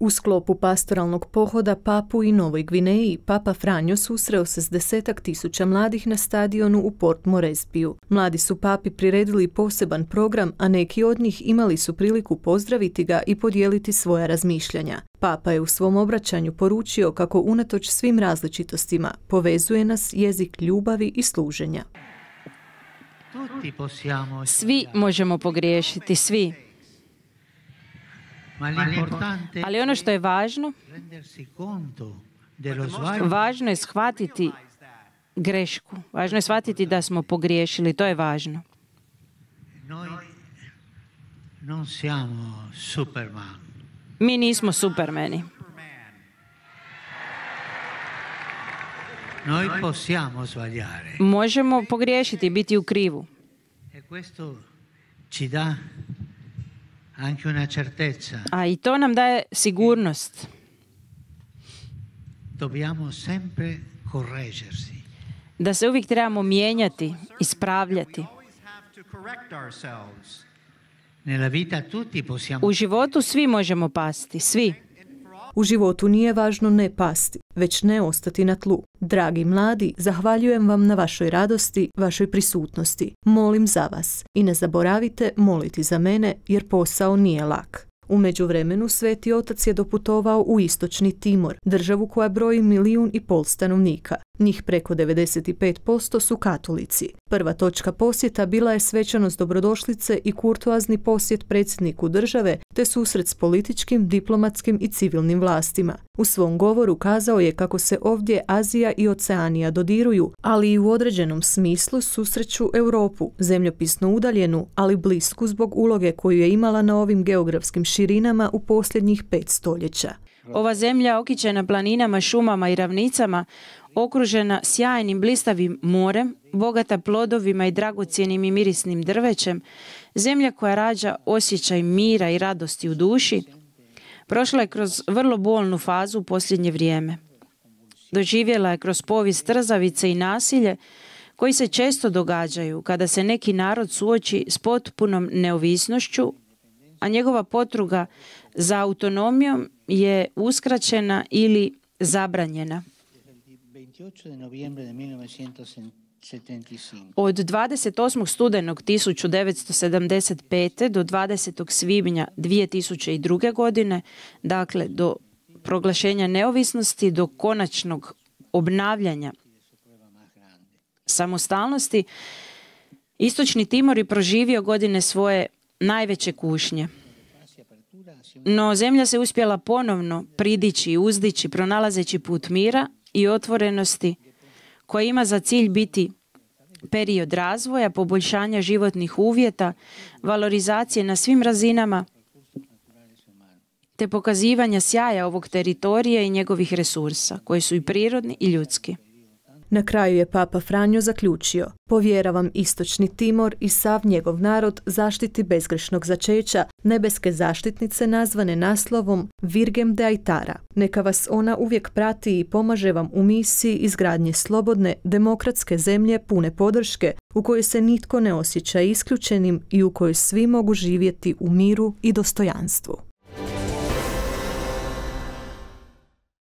U sklopu pastoralnog pohoda Papu i Novoj Gvineji, Papa Franjo susreo se s desetak tisuća mladih na stadionu u Port Morespiju. Mladi su papi priredili poseban program, a neki od njih imali su priliku pozdraviti ga i podijeliti svoja razmišljanja. Papa je u svom obraćanju poručio kako unatoč svim različitostima povezuje nas jezik ljubavi i služenja. Svi možemo pogriješiti, svi ali ono što je važno, važno je shvatiti grešku. Važno je shvatiti da smo pogriješili. To je važno. Mi nismo supermeni. Možemo pogriješiti biti u krivu. E anche una certezza. A i to nam daje sigurnost. Dobbiamo sempre correggersi. Da se uvijek trebamo mijenjati, ispravljati. U životu svi možemo pasti, svi. U životu nije važno ne pasti, već ne ostati na tlu. Dragi mladi, zahvaljujem vam na vašoj radosti, vašoj prisutnosti. Molim za vas i ne zaboravite moliti za mene jer posao nije lak. U međuvremenu Sveti otac je doputovao u istočni Timor, državu koja broji milijun i pol stanovnika. Njih preko 95% su katolici. Prva točka posjeta bila je svečanost dobrodošlice i kurtoazni posjet predsjedniku države te susret s političkim, diplomatskim i civilnim vlastima. U svom govoru kazao je kako se ovdje Azija i Oceanija dodiruju, ali i u određenom smislu susreću Europu, zemljopisno udaljenu, ali blisku zbog uloge koju je imala na ovim geografskim širinama u posljednjih pet stoljeća. Ova zemlja okićena planinama, šumama i ravnicama okružena sjajnim blistavim morem, bogata plodovima i dragocjenim i mirisnim drvećem, zemlja koja rađa osjećaj mira i radosti u duši, prošla je kroz vrlo bolnu fazu u posljednje vrijeme. Doživjela je kroz povijest trzavice i nasilje koji se često događaju kada se neki narod suoči s potpunom neovisnošću, a njegova potruga za autonomijom je uskraćena ili zabranjena. Od 28. studenog 1975. do 20. svibnja 2002. godine, dakle do proglašenja neovisnosti do konačnog obnavljanja samostalnosti, Istočni Timor je proživio godine svoje najveće kušnje. No zemlja se uspjela ponovno pridići i uzdići pronalazeći put mira i otvorenosti koja ima za cilj biti period razvoja, poboljšanja životnih uvjeta, valorizacije na svim razinama te pokazivanja sjaja ovog teritorija i njegovih resursa koji su i prirodni i ljudski. Na kraju je Papa Franjo zaključio, povjeravam istočni Timor i sav njegov narod zaštiti bezgrešnog začeća, nebeske zaštitnice nazvane naslovom Virgem de Aitara. Neka vas ona uvijek prati i pomaže vam u misiji izgradnje slobodne, demokratske zemlje pune podrške, u kojoj se nitko ne osjeća isključenim i u kojoj svi mogu živjeti u miru i dostojanstvu.